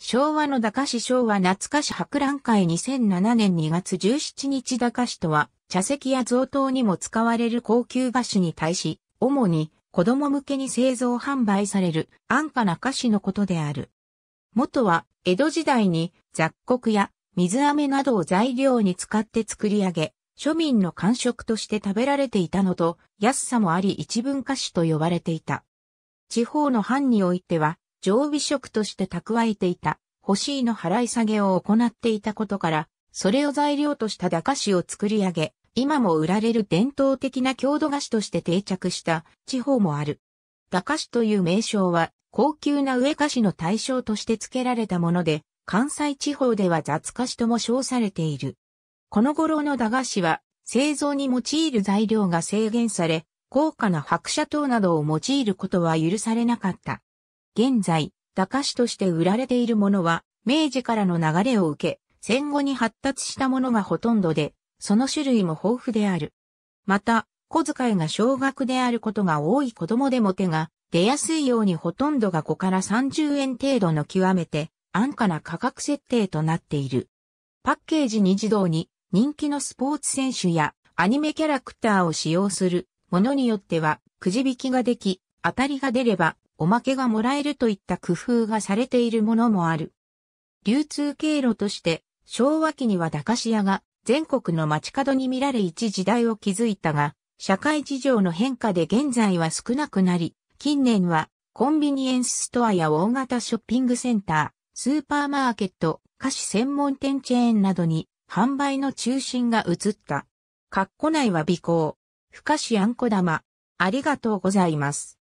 昭和の駄菓子昭和懐かし博覧会2007年2月17日駄菓子とは、茶席や贈答にも使われる高級菓子に対し、主に子供向けに製造販売される安価な菓子のことである。元は江戸時代に雑穀や水飴などを材料に使って作り上げ、庶民の感触として食べられていたのと安さもあり一文菓子と呼ばれていた。地方の藩においては常備食として蓄えていた、欲しいの払い下げを行っていたことから、それを材料とした駄菓子を作り上げ、今も売られる伝統的な郷土菓子として定着した地方もある。駄菓子という名称は高級な上菓子の対象として付けられたもので、関西地方では雑菓子とも称されている。この頃の駄菓子は製造に用いる材料が制限され、高価な白砂糖などを用いることは許されなかった。現在、駄菓子として売られているものは、明治からの流れを受け、戦後に発達したものがほとんどで、その種類も豊富である。また、小遣いが少額であることが多い子供でも手が出やすいようにほとんどが5から30円程度の極めて安価な価格設定となっている。パッケージに自動に人気のスポーツ選手やアニメキャラクターを使用するものによってはくじ引きができ、当たりが出ればおまけがもらえるといった工夫がされているものもある。流通経路として、昭和期には駄菓子屋が全国の街角に見られ一時代を築いたが、社会事情の変化で現在は少なくなり、近年はコンビニエンスストアや大型ショッピングセンター、スーパーマーケット、菓子専門店チェーンなどに販売の中心が移った。ッコ内は微行。不可視あんこ玉。ありがとうございます。